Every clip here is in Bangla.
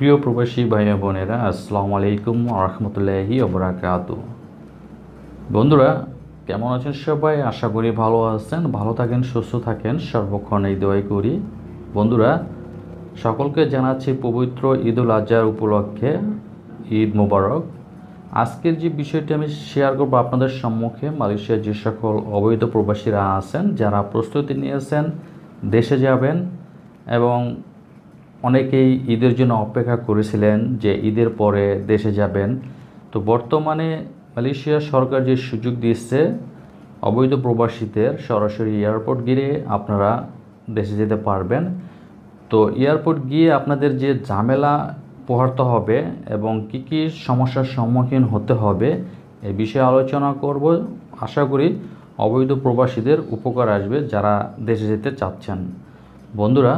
প্রিয় প্রবাসী ভাই বোনেরা আসসালামু আলাইকুম রহমতুল্লাহি অবরাকাত বন্ধুরা কেমন আছেন সবাই আশা করি ভালো আছেন ভালো থাকেন সুস্থ থাকেন সর্বক্ষণ এই দোয়াই করি বন্ধুরা সকলকে জানাচ্ছি পবিত্র উল আজহার উপলক্ষে ঈদ মোবারক আজকের যে বিষয়টি আমি শেয়ার করবো আপনাদের সম্মুখে মালয়েশিয়ার যে সকল অবৈধ প্রবাসীরা আছেন যারা প্রস্তুতি নিয়েছেন দেশে যাবেন এবং অনেকেই ঈদের জন্য অপেক্ষা করেছিলেন যে ঈদের পরে দেশে যাবেন তো বর্তমানে মালয়েশিয়া সরকার যে সুযোগ দিচ্ছে অবৈধ প্রবাসীদের সরাসরি এয়ারপোর্ট গিয়ে আপনারা দেশে যেতে পারবেন তো এয়ারপোর্ট গিয়ে আপনাদের যে ঝামেলা পোহারতে হবে এবং কি কি সমস্যার সম্মুখীন হতে হবে এ বিষয়ে আলোচনা করব আশা করি অবৈধ প্রবাসীদের উপকার আসবে যারা দেশে যেতে চাচ্ছেন বন্ধুরা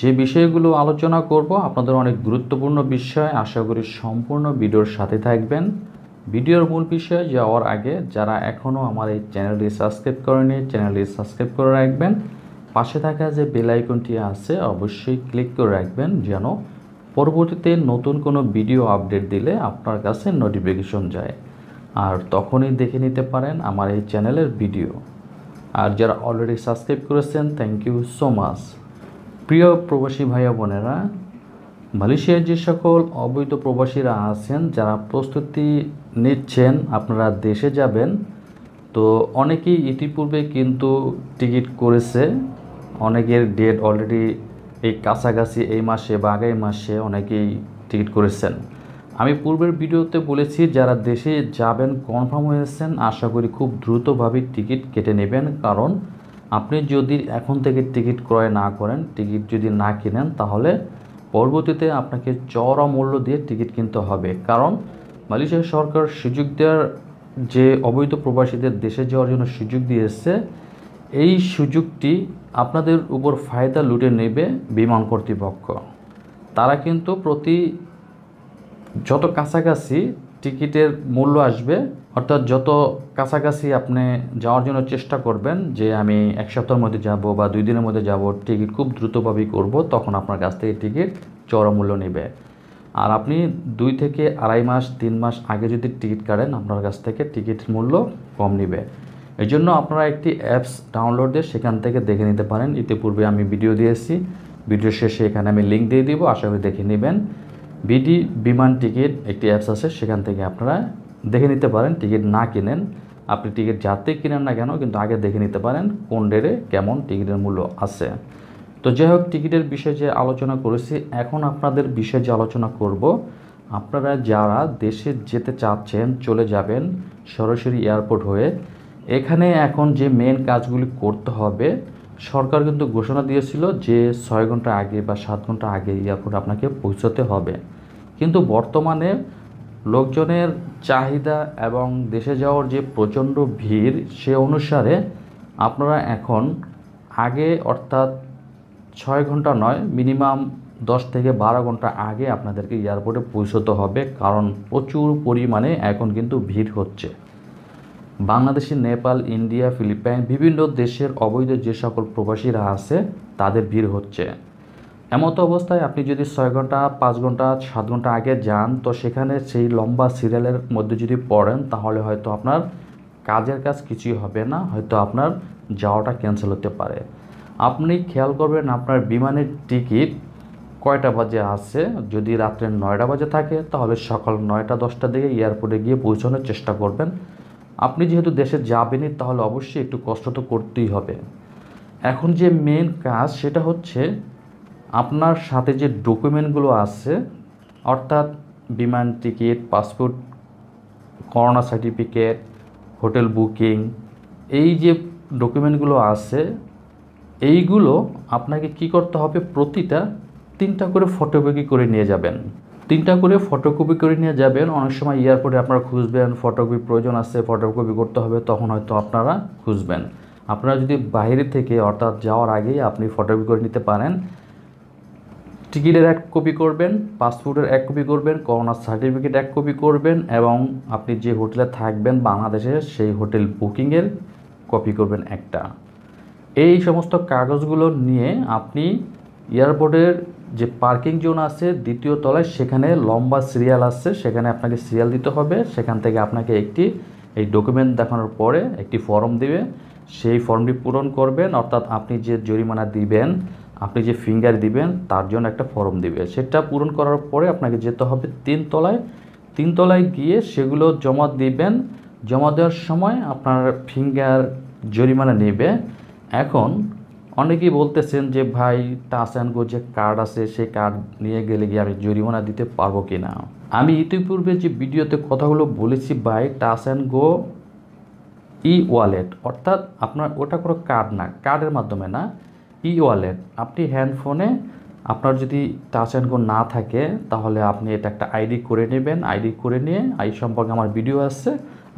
যে বিষয়গুলো আলোচনা করব আপনাদের অনেক গুরুত্বপূর্ণ বিষয় আশা করি সম্পূর্ণ ভিডিওর সাথে থাকবেন ভিডিওর মূল বিষয় যাওয়ার আগে যারা এখনও আমার এই চ্যানেলটি সাবস্ক্রাইব করেনি চ্যানেলটি সাবস্ক্রাইব করে রাখবেন পাশে থাকা যে বেলাইকনটি আছে অবশ্যই ক্লিক করে রাখবেন যেন পরবর্তীতে নতুন কোনো ভিডিও আপডেট দিলে আপনার কাছে নোটিফিকেশন যায় আর তখনই দেখে নিতে পারেন আমার এই চ্যানেলের ভিডিও আর যারা অলরেডি সাবস্ক্রাইব করেছেন থ্যাংক ইউ সো মাচ প্রিয় প্রবাসী ভাইয়া বোনেরা মালয়েশিয়ায় যে সকল অবৈধ প্রবাসীরা আছেন যারা প্রস্তুতি নিচ্ছেন আপনারা দেশে যাবেন তো অনেকেই ইতিপূর্বে কিন্তু টিকিট করেছে অনেকের ডেট অলরেডি এই কাছাকাছি এই মাসে বা আগের মাসে অনেকেই টিকিট করেছেন আমি পূর্বের ভিডিওতে বলেছি যারা দেশে যাবেন কনফার্ম হয়েছেন আশা করি খুব দ্রুতভাবে টিকিট কেটে নেবেন কারণ আপনি যদি এখন থেকে টিকিট ক্রয় না করেন টিকিট যদি না কিনেন তাহলে পরবর্তীতে আপনাকে চড়া মূল্য দিয়ে টিকিট কিনতে হবে কারণ মালয়েশিয়া সরকার সুযোগ দেওয়ার যে অবৈধ প্রবাসীদের দেশে যাওয়ার জন্য সুযোগ দিয়ে এসছে এই সুযোগটি আপনাদের উপর ফায়দা লুটে নেবে বিমান কর্তৃপক্ষ তারা কিন্তু প্রতি যত কাছাকাছি টিকিটের মূল্য আসবে অর্থাৎ যত কাছাকাছি আপনি যাওয়ার জন্য চেষ্টা করবেন যে আমি এক সপ্তাহের মধ্যে যাব বা দুই দিনের মধ্যে যাব টিকিট খুব দ্রুতভাবেই করব তখন আপনার কাছ থেকে টিকিট চড়া মূল্য নেবে আর আপনি দুই থেকে আড়াই মাস তিন মাস আগে যদি টিকিট কাটেন আপনার কাছ থেকে টিকিট মূল্য কম নেবে এই জন্য আপনারা একটি অ্যাপস ডাউনলোড দিয়ে সেখান থেকে দেখে নিতে পারেন ইতিপূর্বে আমি ভিডিও দিয়েছি ভিডিও শেষে এখানে আমি লিঙ্ক দিয়ে দিব আশা করি দেখে নেবেন বিডি বিমান টিকিট একটি অ্যাপস আছে সেখান থেকে আপনারা দেখে নিতে পারেন টিকিট না কিনেন আপনি টিকিট যাতে কিনেন না কেন কিন্তু আগে দেখে নিতে পারেন কোন ডেটে কেমন টিকিটের মূল্য আছে তো যাই হোক টিকিটের বিষয়ে যে আলোচনা করেছি এখন আপনাদের বিষয়ে যে আলোচনা করব আপনারা যারা দেশে যেতে চাচ্ছেন চলে যাবেন সরাসরি এয়ারপোর্ট হয়ে এখানে এখন যে মেন কাজগুলি করতে হবে সরকার কিন্তু ঘোষণা দিয়েছিল যে ছয় ঘন্টা আগে বা সাত ঘন্টা আগে এয়ারপোর্ট আপনাকে পৌঁছাতে হবে কিন্তু বর্তমানে লোকজনের চাহিদা এবং দেশে যাওয়ার যে প্রচণ্ড ভিড় সে অনুসারে আপনারা এখন আগে অর্থাৎ ছয় ঘন্টা নয় মিনিমাম দশ থেকে বারো ঘন্টা আগে আপনাদেরকে এয়ারপোর্টে পৌঁছতে হবে কারণ প্রচুর পরিমাণে এখন কিন্তু ভিড় হচ্ছে বাংলাদেশে নেপাল ইন্ডিয়া ফিলিপাইন বিভিন্ন দেশের অবৈধ যে সকল প্রবাসীরা আছে তাদের ভিড় হচ্ছে এমত অবস্থায় আপনি যদি ছয় ঘন্টা পাঁচ ঘন্টা সাত ঘন্টা আগে যান তো সেখানে সেই লম্বা সিরিয়ালের মধ্যে যদি পড়েন তাহলে হয়তো আপনার কাজের কাজ কিছুই হবে না হয়তো আপনার যাওয়াটা ক্যান্সেল হতে পারে আপনি খেয়াল করবেন আপনার বিমানের টিকিট কয়টা বাজে আছে যদি রাত্রে নয়টা বাজে থাকে তাহলে সকাল নয়টা দশটার দিকে এয়ারপোর্টে গিয়ে পৌঁছানোর চেষ্টা করবেন আপনি যেহেতু দেশে যাবেনই তাহলে অবশ্যই একটু কষ্ট তো করতেই হবে এখন যে মেন কাজ সেটা হচ্ছে আপনার সাথে যে ডকুমেন্টগুলো আছে অর্থাৎ বিমান ticket passport corona certificate hotel booking এই যে ডকুমেন্টগুলো আছে এইগুলো আপনাকে কি করতে হবে প্রতিটা তিনটা করে ফটোকপি করে নিয়ে যাবেন তিনটা করে ফটোকপি করে নিয়ে যাবেন অনেক সময় এয়ারপোর্টে আপনারা খুঁজবেন ফটোকপি প্রয়োজন আছে ফটোকপি করতে হবে তখন হয়তো আপনারা খুঁজবেন আপনারা যদি বাইরে থেকে অর্থাৎ যাওয়ার আগেই আপনি ফটোকপি করে নিতে পারেন টিকিটের এক কপি করবেন পাসপোর্টের এক কপি করবেন করোনা সার্টিফিকেট এক কপি করবেন এবং আপনি যে হোটেলে থাকবেন বাংলাদেশে সেই হোটেল বুকিংয়ের কপি করবেন একটা এই সমস্ত কাগজগুলো নিয়ে আপনি এয়ারপোর্টের যে পার্কিং জোন আছে দ্বিতীয় তলায় সেখানে লম্বা সিরিয়াল আসছে সেখানে আপনাকে সিরিয়াল দিতে হবে সেখান থেকে আপনাকে একটি এই ডকুমেন্ট দেখানোর পরে একটি ফর্ম দিবে সেই ফর্মটি পূরণ করবেন অর্থাৎ আপনি যে জরিমানা দিবেন আপনি যে ফিঙ্গার দিবেন তার জন্য একটা ফর্ম দিবে সেটা পূরণ করার পরে আপনাকে যেতে হবে তিন তলায় তিন তলায় গিয়ে সেগুলো জমা দিবেন জমা দেওয়ার সময় আপনার ফিঙ্গার জরিমানা নেবে এখন অনেকেই বলতেছেন যে ভাই টাচ অ্যান্ড গো যে কার্ড আছে সেই কার্ড নিয়ে গেলে গিয়ে আমি জরিমানা দিতে পারবো কি না আমি ইতিপূর্বে যে ভিডিওতে কথাগুলো বলেছি ভাই touch and go e wallet অর্থাৎ আপনার ওটা কোনো কার্ড না কার্ডের মাধ্যমে না ই ওয়ালেট আপনি হ্যান্ডফোনে আপনার যদি টাচ অ্যান্ড গো না থাকে তাহলে আপনি এটা একটা আইডি করে নেবেন আইডি করে নিয়ে এই সম্পর্কে আমার ভিডিও আসছে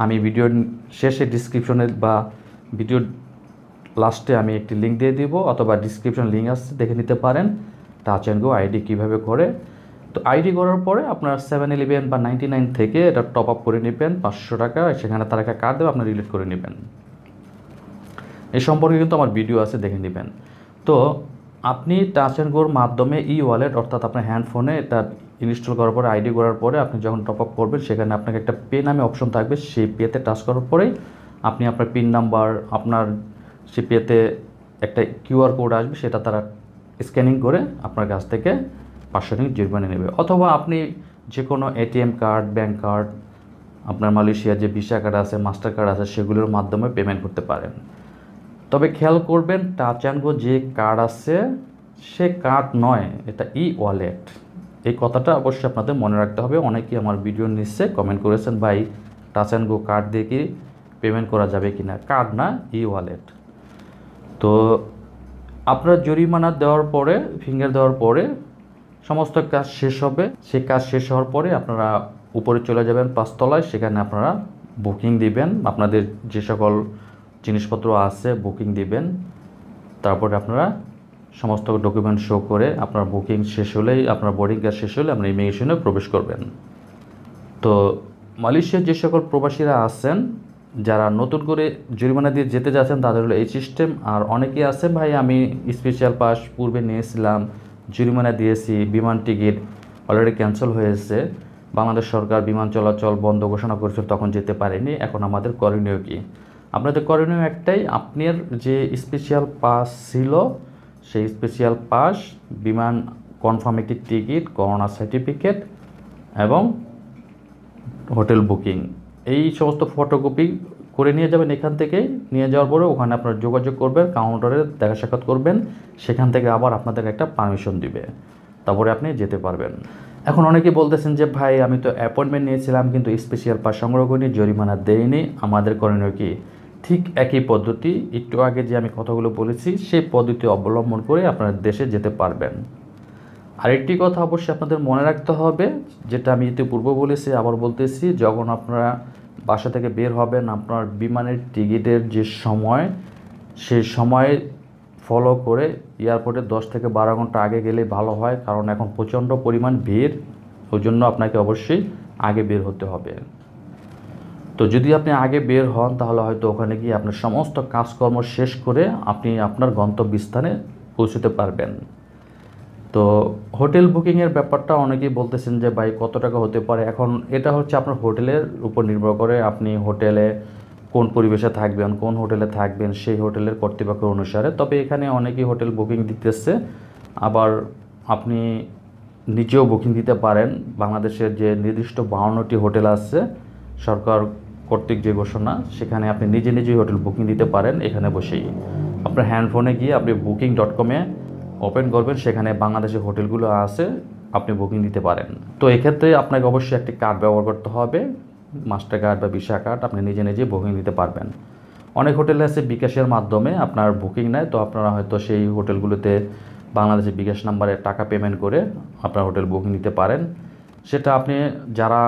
আমি ভিডিও শেষে ডিসক্রিপশনে বা ভিডিও লাস্টে আমি একটি লিঙ্ক দিয়ে দিব অথবা ডিসক্রিপশন লিঙ্ক আসছে দেখে নিতে পারেন টাচ অ্যান্ড গো আইডি কীভাবে করে তো আইডি করার পরে আপনার সেভেন ইলেভেন বা নাইনটি নাইন থেকে এটা টপ আপ করে নেবেন পাঁচশো টাকা সেখানে তার একটা কার্ড দেবে আপনার রিলিট করে নেবেন এই সম্পর্কে কিন্তু আমার ভিডিও আছে দেখে নেবেন তো আপনি টাচ অ্যান্ড গোর মাধ্যমে ই ওয়ালেট অর্থাৎ আপনার হ্যান্ডফোনে এটা ইনস্টল করার পরে আইডি করার পরে আপনি যখন টপ আপ করবেন সেখানে আপনাকে একটা পে নামে অপশন থাকবে সেই পেতে টাচ করার পরেই আপনি আপনার পিন নাম্বার আপনার সিপিএতে একটা কিউআর কোড আসবে সেটা তারা স্ক্যানিং করে আপনার কাছ থেকে পাঁচশো টাকা জরিমানা নেবে অথবা আপনি যে কোনো এটিএম কার্ড ব্যাঙ্ক কার্ড আপনার মালয়েশিয়ার যে ভিসা কার্ড আছে মাস্টার কার্ড আছে সেগুলোর মাধ্যমে পেমেন্ট করতে পারেন তবে খেয়াল করবেন টাচ অ্যান্ড গো যে কার্ড আছে সে কার্ড নয় এটা ই ওয়ালেট এই কথাটা অবশ্যই আপনাদের মনে রাখতে হবে অনেকেই আমার ভিডিও নিচ্ছে কমেন্ট করেছেন ভাই টাচ অ্যান্ড গো কার্ড দিয়ে কি পেমেন্ট করা যাবে কি না কার্ড না ই ওয়ালেট তো আপনার জরিমানা দেওয়ার পরে ফিঙ্গার দেওয়ার পরে সমস্ত কাজ শেষ হবে সে কাজ শেষ হওয়ার পরে আপনারা উপরে চলে যাবেন পাঁচতলায় সেখানে আপনারা বুকিং দিবেন আপনাদের যে সকল জিনিসপত্র আছে বুকিং দিবেন তারপরে আপনারা সমস্ত ডকুমেন্ট শো করে আপনার বুকিং শেষ হলেই আপনার বোর্ডিং কাজ শেষ হলে আপনার ইমিগ্রেশনে প্রবেশ করবেন তো মালয়েশিয়ার যে সকল প্রবাসীরা আছেন যারা নতুন করে জরিমানা দিয়ে যেতে যাচ্ছেন তাদের হলো এই সিস্টেম আর অনেকেই আছে ভাই আমি স্পেশাল পাস পূর্বে নিয়েছিলাম জরিমানা দিয়েছি বিমান টিকিট অলরেডি ক্যান্সেল হয়েছে বাংলাদেশ সরকার বিমান চলাচল বন্ধ ঘোষণা করেছিল তখন যেতে পারেনি এখন আমাদের করণীয় কী আপনাদের করণীয় একটাই আপনার যে স্পেশাল পাস ছিল সেই স্পেশাল পাস বিমান কনফার্ম একটি টিকিট করোনা সার্টিফিকেট এবং হোটেল বুকিং এই সমস্ত ফটোকপি করে নিয়ে যাবেন এখান থেকে নিয়ে যাওয়ার পরে ওখানে আপনার যোগাযোগ করবেন কাউন্টারে দেখা সাক্ষাৎ করবেন সেখান থেকে আবার আপনাদের একটা পারমিশন দিবে তারপরে আপনি যেতে পারবেন এখন অনেকে বলতেছেন যে ভাই আমি তো অ্যাপয়েন্টমেন্ট নিয়েছিলাম কিন্তু স্পেশাল পাস সংগ্রহ করিনি জরিমানা দেয়নি আমাদের করণীয় কি ঠিক একই পদ্ধতি একটু আগে যে আমি কথাগুলো বলেছি সেই পদ্ধতি অবলম্বন করে আপনার দেশে যেতে পারবেন আরেকটি কথা অবশ্যই আপনাদের মনে রাখতে হবে যেটা আমি ইতিপূর্ব বলেছি আবার বলতেছি যখন আপনারা বাসা থেকে বের হবেন আপনার বিমানের টিকিটের যে সময় সেই সময় ফলো করে এয়ারপোর্টে দশ থেকে বারো ঘন্টা আগে গেলে ভালো হয় কারণ এখন প্রচণ্ড পরিমাণ ভিড় ওই জন্য আপনাকে অবশ্যই আগে বের হতে হবে তো যদি আপনি আগে বের হন তাহলে হয়তো ওখানে গিয়ে আপনার সমস্ত কাজকর্ম শেষ করে আপনি আপনার গন্তব্যস্থানে পৌঁছতে পারবেন তো হোটেল বুকিংয়ের ব্যাপারটা অনেকেই বলতেছেন যে ভাই কত টাকা হতে পারে এখন এটা হচ্ছে আপনার হোটেলের উপর নির্ভর করে আপনি হোটেলে কোন পরিবেশে থাকবেন কোন হোটেলে থাকবেন সেই হোটেলের কর্তৃপক্ষ অনুসারে তবে এখানে অনেকেই হোটেল বুকিং দিতেছে আবার আপনি নিজেও বুকিং দিতে পারেন বাংলাদেশের যে নির্দিষ্ট বাউন্নটি হোটেল আছে সরকার কর্তৃক যে ঘোষণা সেখানে আপনি নিজে নিজেই হোটেল বুকিং দিতে পারেন এখানে বসেই আপনার হ্যান্ডফোনে গিয়ে আপনি বুকিং ডট কমে ওপেন করবেন সেখানে বাংলাদেশে হোটেলগুলো আছে আপনি বুকিং দিতে পারেন তো এক্ষেত্রে আপনাকে অবশ্যই একটি কার্ড ব্যবহার করতে হবে মাস্টার কার্ড বা ভিসা কার্ড আপনি নিজে নিজে বুকিং দিতে পারবেন অনেক হোটেল আছে বিকাশের মাধ্যমে আপনার বুকিং নেয় তো আপনারা হয়তো সেই হোটেলগুলোতে বাংলাদেশে বিকাশ নাম্বারে টাকা পেমেন্ট করে আপনার হোটেল বুকিং নিতে পারেন সেটা আপনি যারা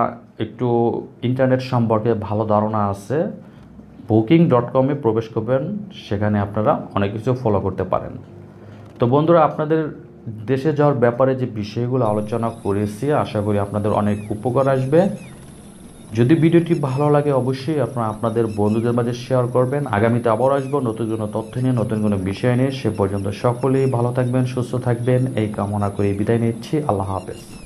একটু ইন্টারনেট সম্পর্কে ভালো ধারণা আছে বুকিং ডট কমে প্রবেশ করবেন সেখানে আপনারা অনেক কিছু ফলো করতে পারেন তো বন্ধুরা আপনাদের দেশে যাওয়ার ব্যাপারে যে বিষয়গুলো আলোচনা করেছি আশা করি আপনাদের অনেক উপকার আসবে যদি ভিডিওটি ভালো লাগে অবশ্যই আপনারা আপনাদের বন্ধুদের মাঝে শেয়ার করবেন আগামীতে আবার আসবো নতুন কোনো তথ্য নিয়ে নতুন কোনো বিষয় নিয়ে সে পর্যন্ত সকলেই ভালো থাকবেন সুস্থ থাকবেন এই কামনা করে বিদায় নিচ্ছি আল্লাহ হাফেজ